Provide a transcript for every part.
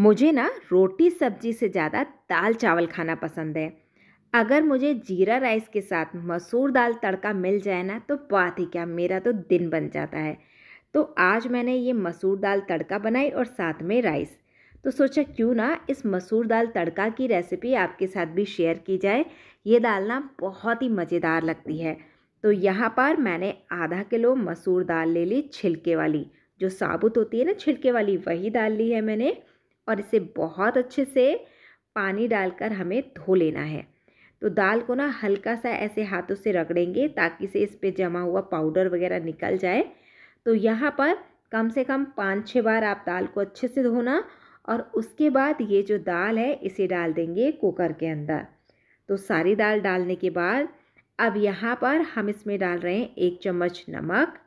मुझे ना रोटी सब्जी से ज़्यादा दाल चावल खाना पसंद है अगर मुझे जीरा राइस के साथ मसूर दाल तड़का मिल जाए ना तो बात ही क्या मेरा तो दिन बन जाता है तो आज मैंने ये मसूर दाल तड़का बनाई और साथ में राइस तो सोचा क्यों ना इस मसूर दाल तड़का की रेसिपी आपके साथ भी शेयर की जाए ये दाल ना बहुत ही मज़ेदार लगती है तो यहाँ पर मैंने आधा किलो मसूर दाल ले ली छिलके वाली जो साबुत होती है ना छिलके वाली वही दाल ली है मैंने और इसे बहुत अच्छे से पानी डालकर हमें धो लेना है तो दाल को ना हल्का सा ऐसे हाथों से रगड़ेंगे ताकि से इस पर जमा हुआ पाउडर वगैरह निकल जाए तो यहाँ पर कम से कम पाँच छः बार आप दाल को अच्छे से धोना और उसके बाद ये जो दाल है इसे डाल देंगे कुकर के अंदर तो सारी दाल डालने के बाद अब यहाँ पर हम इसमें डाल रहे हैं एक चम्मच नमक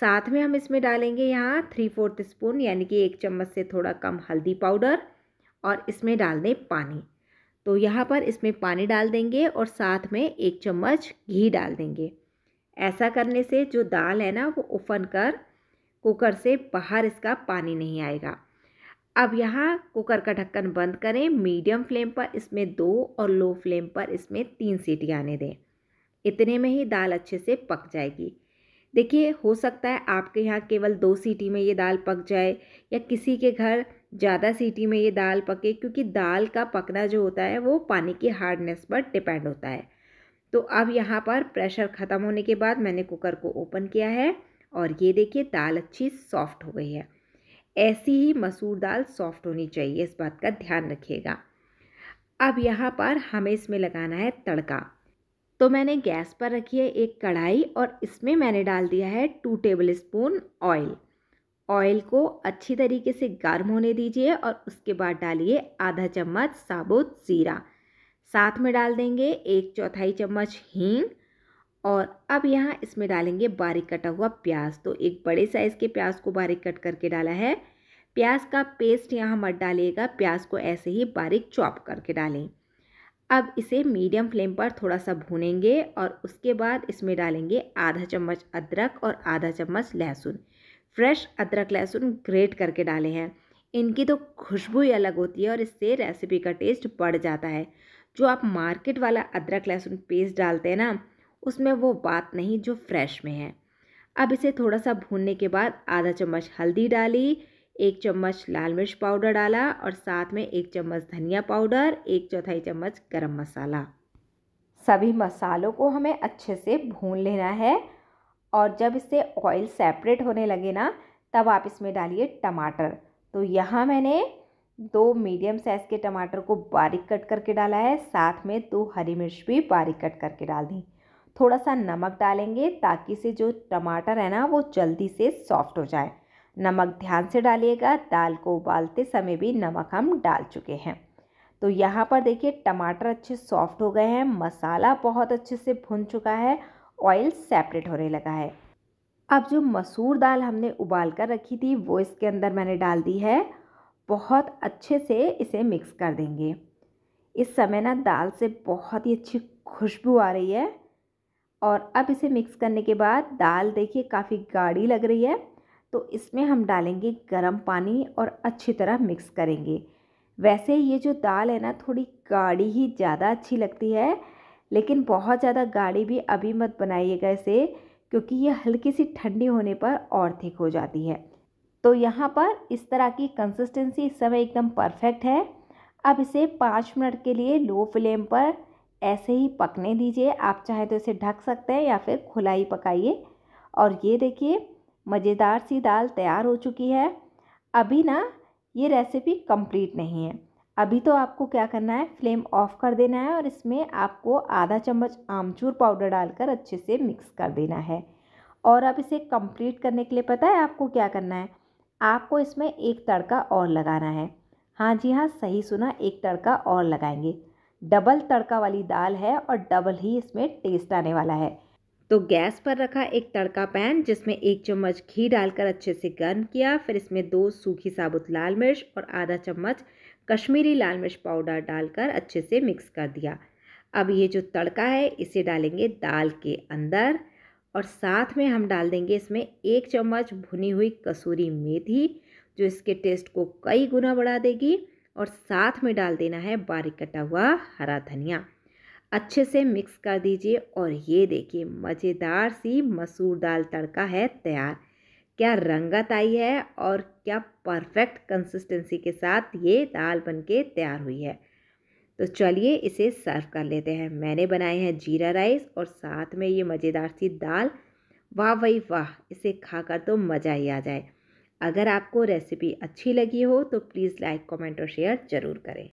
साथ में हम इसमें डालेंगे यहाँ थ्री फोर्थ स्पून यानी कि एक चम्मच से थोड़ा कम हल्दी पाउडर और इसमें डाल दें पानी तो यहाँ पर इसमें पानी डाल देंगे और साथ में एक चम्मच घी डाल देंगे ऐसा करने से जो दाल है ना वो उफन कर कुकर से बाहर इसका पानी नहीं आएगा अब यहाँ कुकर का ढक्कन बंद करें मीडियम फ्लेम पर इसमें दो और लो फ्लेम पर इसमें तीन सीटी आने दें इतने में ही दाल अच्छे से पक जाएगी देखिए हो सकता है आपके यहाँ केवल दो सीटी में ये दाल पक जाए या किसी के घर ज़्यादा सीटी में ये दाल पके क्योंकि दाल का पकना जो होता है वो पानी की हार्डनेस पर डिपेंड होता है तो अब यहाँ पर प्रेशर ख़त्म होने के बाद मैंने कुकर को ओपन किया है और ये देखिए दाल अच्छी सॉफ्ट हो गई है ऐसी ही मसूर दाल सॉफ्ट होनी चाहिए इस बात का ध्यान रखिएगा अब यहाँ पर हमें इसमें लगाना है तड़का तो मैंने गैस पर रखी है एक कढ़ाई और इसमें मैंने डाल दिया है two tablespoon oil oil को अच्छी तरीके से गर्म होने दीजिए और उसके बाद डालिए आधा चम्मच साबुत ज़ीरा साथ में डाल देंगे एक चौथाई चम्मच हींग और अब यहाँ इसमें डालेंगे बारीक कटा हुआ प्याज तो एक बड़े साइज़ के प्याज को बारीक कट करके डाला है प्याज का पेस्ट यहाँ मत डालिएगा प्याज को ऐसे ही बारीक चॉप करके डालें अब इसे मीडियम फ्लेम पर थोड़ा सा भूनेंगे और उसके बाद इसमें डालेंगे आधा चम्मच अदरक और आधा चम्मच लहसुन फ्रेश अदरक लहसुन ग्रेट करके डाले हैं इनकी तो खुशबू ही अलग होती है और इससे रेसिपी का टेस्ट बढ़ जाता है जो आप मार्केट वाला अदरक लहसुन पेस्ट डालते हैं ना उसमें वो बात नहीं जो फ्रेश में है अब इसे थोड़ा सा भूनने के बाद आधा चम्मच हल्दी डाली एक चम्मच लाल मिर्च पाउडर डाला और साथ में एक चम्मच धनिया पाउडर एक चौथाई चम्मच गरम मसाला सभी मसालों को हमें अच्छे से भून लेना है और जब इससे ऑयल सेपरेट होने लगे ना तब आप इसमें डालिए टमाटर तो यहाँ मैंने दो मीडियम साइज़ के टमाटर को बारीक कट करके डाला है साथ में दो हरी मिर्च भी बारीक कट करके डाल दी थोड़ा सा नमक डालेंगे ताकि से जो टमाटर है ना वो जल्दी से सॉफ्ट हो जाए नमक ध्यान से डालिएगा दाल को उबालते समय भी नमक हम डाल चुके हैं तो यहाँ पर देखिए टमाटर अच्छे सॉफ्ट हो गए हैं मसाला बहुत अच्छे से भुन चुका है ऑयल सेपरेट होने लगा है अब जो मसूर दाल हमने उबाल कर रखी थी वो इसके अंदर मैंने डाल दी है बहुत अच्छे से इसे मिक्स कर देंगे इस समय ना दाल से बहुत ही अच्छी खुशबू आ रही है और अब इसे मिक्स करने के बाद दाल देखिए काफ़ी गाढ़ी लग रही है तो इसमें हम डालेंगे गर्म पानी और अच्छी तरह मिक्स करेंगे वैसे ये जो दाल है ना थोड़ी गाढ़ी ही ज़्यादा अच्छी लगती है लेकिन बहुत ज़्यादा गाढ़ी भी अभी मत बनाइएगा इसे क्योंकि ये हल्की सी ठंडी होने पर और थिक हो जाती है तो यहाँ पर इस तरह की कंसिस्टेंसी इस समय एकदम परफेक्ट है अब इसे पाँच मिनट के लिए लो फ्लेम पर ऐसे ही पकने दीजिए आप चाहे तो इसे ढक सकते हैं या फिर खुला ही पकाइए और ये देखिए मज़ेदार सी दाल तैयार हो चुकी है अभी ना ये रेसिपी कंप्लीट नहीं है अभी तो आपको क्या करना है फ्लेम ऑफ़ कर देना है और इसमें आपको आधा चम्मच आमचूर पाउडर डालकर अच्छे से मिक्स कर देना है और अब इसे कंप्लीट करने के लिए पता है आपको क्या करना है आपको इसमें एक तड़का और लगाना है हाँ जी हाँ सही सुना एक तड़का और लगाएंगे डबल तड़का वाली दाल है और डबल ही इसमें टेस्ट आने वाला है तो गैस पर रखा एक तड़का पैन जिसमें एक चम्मच घी डालकर अच्छे से गर्म किया फिर इसमें दो सूखी साबुत लाल मिर्च और आधा चम्मच कश्मीरी लाल मिर्च पाउडर डालकर अच्छे से मिक्स कर दिया अब ये जो तड़का है इसे डालेंगे दाल के अंदर और साथ में हम डाल देंगे इसमें एक चम्मच भुनी हुई कसूरी मेथी जो इसके टेस्ट को कई गुना बढ़ा देगी और साथ में डाल देना है बारीक कटा हुआ हरा धनिया अच्छे से मिक्स कर दीजिए और ये देखिए मज़ेदार सी मसूर दाल तड़का है तैयार क्या रंगत आई है और क्या परफेक्ट कंसिस्टेंसी के साथ ये दाल बनके तैयार हुई है तो चलिए इसे सर्व कर लेते हैं मैंने बनाए हैं जीरा राइस और साथ में ये मज़ेदार सी दाल वाह वही वाह इसे खाकर तो मज़ा ही आ जाए अगर आपको रेसिपी अच्छी लगी हो तो प्लीज़ लाइक कमेंट और शेयर ज़रूर करें